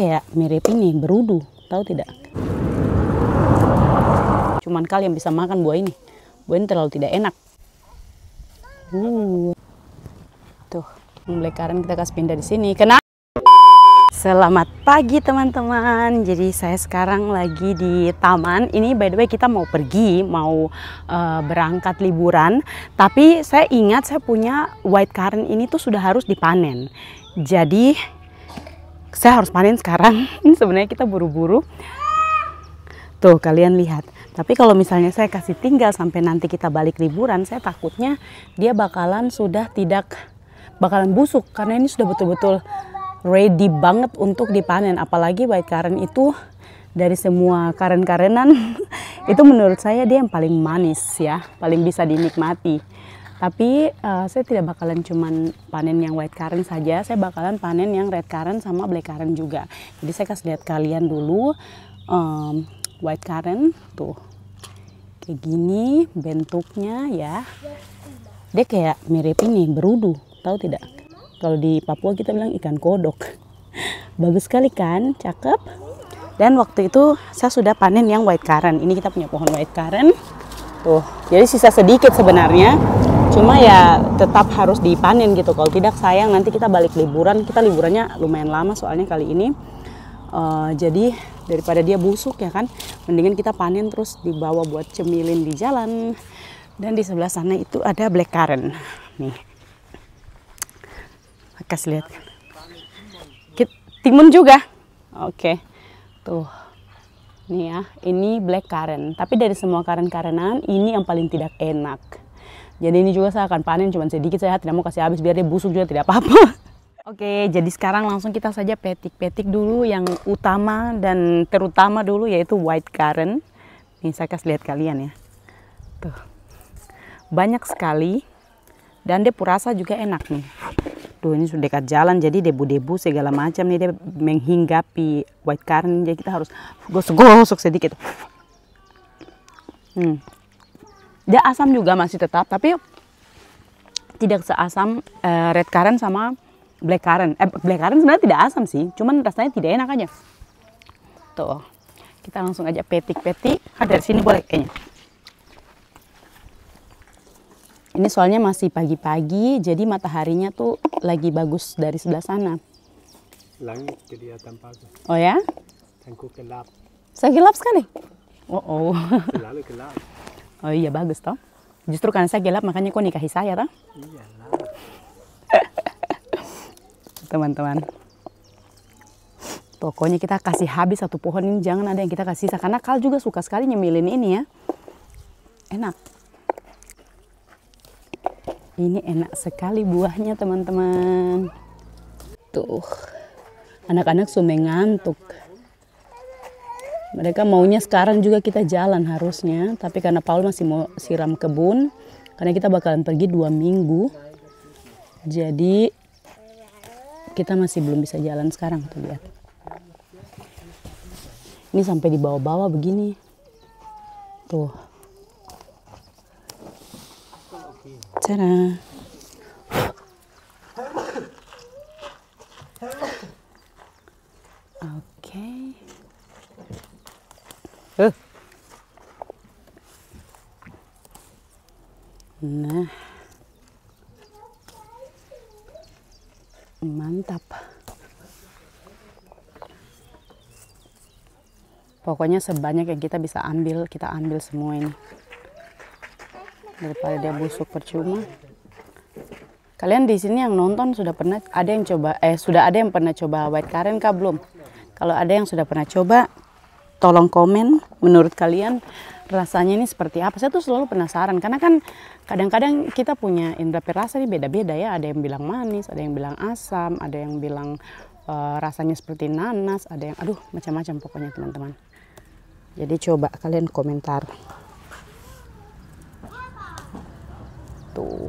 kayak mirip ini berudu tahu tidak cuman kalian bisa makan buah ini buah ini terlalu tidak enak uh. tuh melekaran kita kasih pindah di sini kenapa Selamat pagi teman-teman. Jadi saya sekarang lagi di taman. Ini by the way kita mau pergi, mau uh, berangkat liburan. Tapi saya ingat saya punya white currant ini tuh sudah harus dipanen. Jadi saya harus panen sekarang ini sebenarnya kita buru-buru tuh kalian lihat tapi kalau misalnya saya kasih tinggal sampai nanti kita balik liburan saya takutnya dia bakalan sudah tidak bakalan busuk karena ini sudah betul-betul ready banget untuk dipanen apalagi white karen itu dari semua karen-karenan itu menurut saya dia yang paling manis ya paling bisa dinikmati tapi uh, saya tidak bakalan cuman panen yang white current saja, saya bakalan panen yang red current sama black current juga. Jadi saya kasih lihat kalian dulu um, white current tuh kayak gini bentuknya ya. Dia kayak mirip ini berudu, tahu tidak? Kalau di Papua kita bilang ikan kodok. Bagus sekali kan, cakep. Dan waktu itu saya sudah panen yang white current. Ini kita punya pohon white current. Tuh, jadi sisa sedikit sebenarnya cuma ya tetap harus dipanen gitu kalau tidak sayang nanti kita balik liburan kita liburannya lumayan lama soalnya kali ini uh, jadi daripada dia busuk ya kan mendingan kita panen terus dibawa buat cemilin di jalan dan di sebelah sana itu ada black currant nih kasih lihat timun juga oke tuh nih ya ini black currant tapi dari semua karen karenan ini yang paling tidak enak jadi ini juga saya akan panen cuma sedikit saya tidak mau kasih habis biar dia busuk juga tidak apa-apa. Oke, jadi sekarang langsung kita saja petik-petik dulu yang utama dan terutama dulu yaitu white currant. Nih saya kasih lihat kalian ya. Tuh. Banyak sekali dan dia purasa juga enak nih. Tuh ini sudah dekat jalan jadi debu-debu segala macam nih dia menghinggapi white currant jadi kita harus gosok-gosok sedikit. Hmm. Dia asam juga masih tetap, tapi tidak seasam uh, red currant sama black currant. Eh, black currant sebenarnya tidak asam sih, cuman rasanya tidak enak aja. Tuh, kita langsung aja petik-petik. Ah, dari sini boleh kayaknya. Ini soalnya masih pagi-pagi, jadi mataharinya tuh lagi bagus dari sebelah sana. Langit kelihatan bagus. Oh ya? Tengku gelap. Saya gelap sekali? Oh, oh. Selalu gelap. Oh iya bagus toh. Justru karena saya gelap makanya kau nikahi saya toh. Iya. Teman-teman. Pokoknya kita kasih habis satu pohon ini jangan ada yang kita kasih sisa karena Kal juga suka sekali nyemilin ini ya. Enak. Ini enak sekali buahnya teman-teman. Tuh. Anak-anak sudah mengantuk. Mereka maunya sekarang juga kita jalan harusnya, tapi karena Paul masih mau siram kebun, karena kita bakalan pergi dua minggu, jadi kita masih belum bisa jalan sekarang tuh lihat. Ini sampai di bawah-bawah begini, tuh. Cara. mantap pokoknya sebanyak yang kita bisa ambil kita ambil semua ini daripada dia busuk percuma kalian di sini yang nonton sudah pernah ada yang coba eh sudah ada yang pernah coba white karen kah belum kalau ada yang sudah pernah coba tolong komen menurut kalian rasanya ini seperti apa. Saya tuh selalu penasaran karena kan kadang-kadang kita punya indera perasa ini beda-beda ya. Ada yang bilang manis, ada yang bilang asam, ada yang bilang uh, rasanya seperti nanas, ada yang aduh macam-macam pokoknya teman-teman. Jadi coba kalian komentar. Tuh.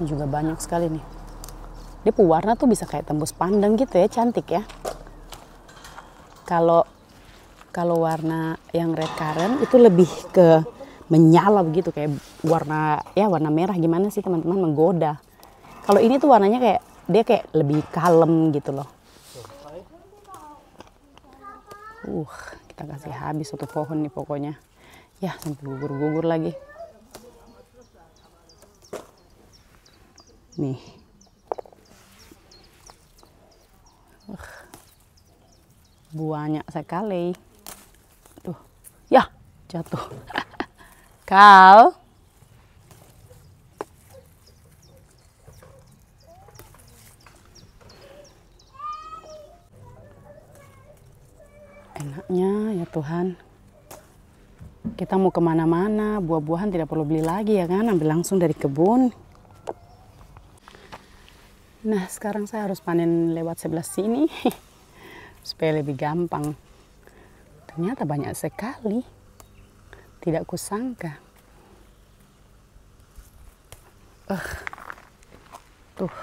Ini juga banyak sekali nih. Dia pewarna tuh bisa kayak tembus pandang gitu ya, cantik ya. Kalau kalau warna yang red karen itu lebih ke menyala begitu kayak warna ya warna merah gimana sih teman-teman menggoda. Kalau ini tuh warnanya kayak dia kayak lebih kalem gitu loh. Uh, kita kasih habis satu pohon nih pokoknya. Ya, sampai gugur-gugur lagi. Nih. Uh, banyak sekali. Tuh. Ya, jatuh. kau Enaknya ya Tuhan. Kita mau kemana-mana, buah-buahan tidak perlu beli lagi ya kan, ambil langsung dari kebun. Nah sekarang saya harus panen lewat sebelah sini supaya lebih gampang. Ternyata banyak sekali. Tidak kusangka. Uh, tuh.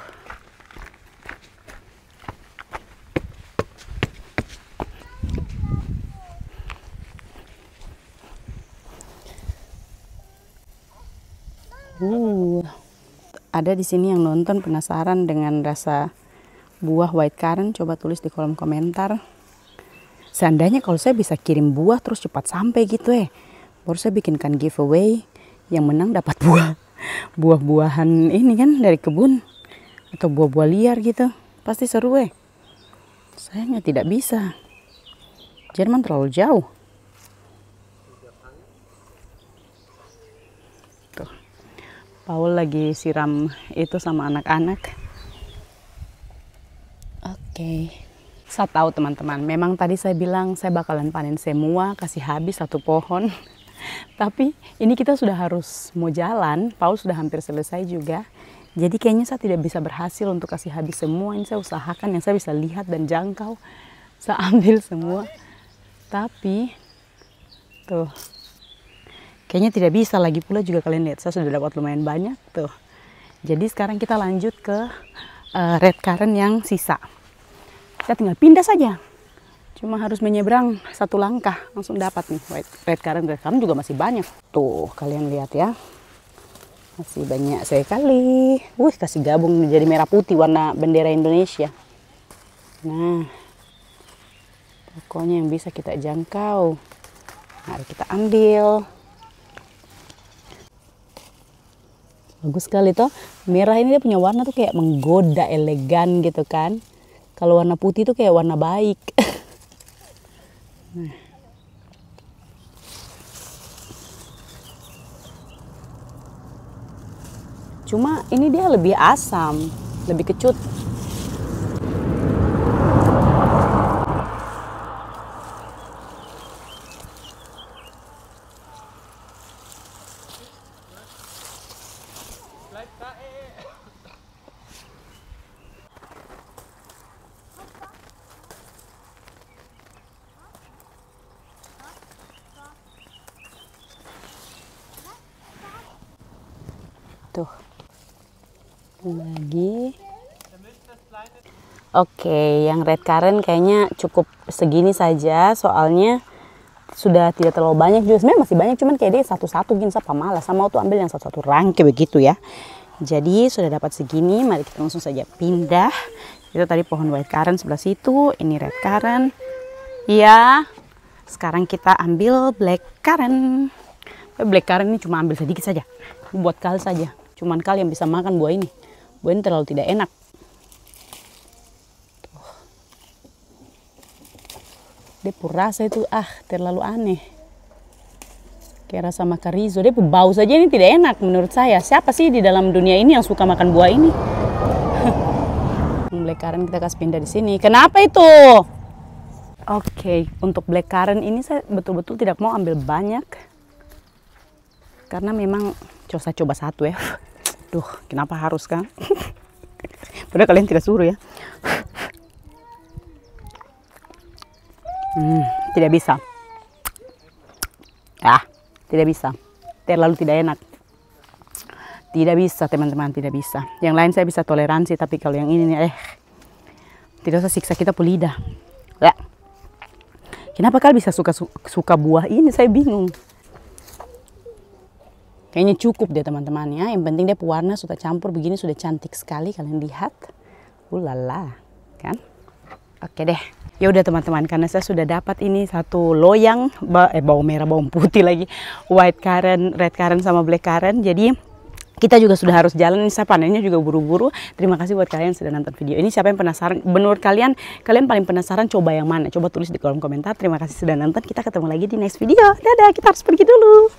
Ooh. Uh ada di sini yang nonton penasaran dengan rasa buah white currant coba tulis di kolom komentar seandainya kalau saya bisa kirim buah terus cepat sampai gitu eh baru saya bikinkan giveaway yang menang dapat buah buah-buahan ini kan dari kebun atau buah-buah liar gitu pasti seru eh sayangnya tidak bisa Jerman terlalu jauh Paul lagi siram itu sama anak-anak. Oke, saya tahu teman-teman, memang tadi saya bilang saya bakalan panen semua, kasih habis satu pohon. Tapi ini kita sudah harus mau jalan, Paul sudah hampir selesai juga. Jadi kayaknya saya tidak bisa berhasil untuk kasih habis semua, ini saya usahakan yang saya bisa lihat dan jangkau. Saya ambil semua. Tapi, tuh Kayaknya tidak bisa lagi pula juga kalian lihat saya sudah dapat lumayan banyak tuh. Jadi sekarang kita lanjut ke uh, red current yang sisa. Kita tinggal pindah saja. Cuma harus menyeberang satu langkah langsung dapat nih white red current red current juga masih banyak. Tuh kalian lihat ya. Masih banyak sekali. Wih kasih gabung menjadi merah putih warna bendera Indonesia. Nah, pokoknya yang bisa kita jangkau. Mari kita ambil. bagus sekali toh merah ini dia punya warna tuh kayak menggoda elegan gitu kan kalau warna putih tuh kayak warna baik nah. cuma ini dia lebih asam lebih kecut tuh lagi Oke, yang red karen kayaknya cukup segini saja soalnya sudah tidak terlalu banyak juga sebenarnya masih banyak cuman kayak dia satu-satu gini siapa malas sama tuh ambil yang satu-satu rangke begitu ya. Jadi sudah dapat segini, mari kita langsung saja pindah. Itu tadi pohon white karen sebelah situ, ini red karen Ya. Sekarang kita ambil black karen Black karen ini cuma ambil sedikit saja. Buat kal saja. Cuman kalian bisa makan buah ini. Buah ini terlalu tidak enak. Tuh. Dia pun rasa itu ah terlalu aneh. Kayak rasa makarizo. Dia bau saja ini tidak enak menurut saya. Siapa sih di dalam dunia ini yang suka makan buah ini? Black Karen kita kasih pindah di sini. Kenapa itu? Oke, okay, untuk black Karen ini saya betul-betul tidak mau ambil banyak karena memang coba coba satu ya Duh, kenapa harus kan? Padahal kalian tidak suruh ya. Hmm, tidak bisa. Ah, tidak bisa. Terlalu tidak enak. Tidak bisa, teman-teman, tidak bisa. Yang lain saya bisa toleransi, tapi kalau yang ini nih, eh tidak usah siksa kita pulida Ya. Kenapa kalian bisa suka suka buah ini? Saya bingung. Kayaknya cukup deh teman-teman ya. Yang penting dia pewarna sudah campur begini sudah cantik sekali kalian lihat. Ulala, kan? Oke deh. Ya udah teman-teman karena saya sudah dapat ini satu loyang eh bawang merah, bawang putih lagi, white currant, red currant sama black currant. Jadi kita juga sudah harus jalan ini saya panennya juga buru-buru terima kasih buat kalian yang sudah nonton video ini siapa yang penasaran menurut kalian kalian paling penasaran coba yang mana coba tulis di kolom komentar terima kasih sudah nonton kita ketemu lagi di next video dadah kita harus pergi dulu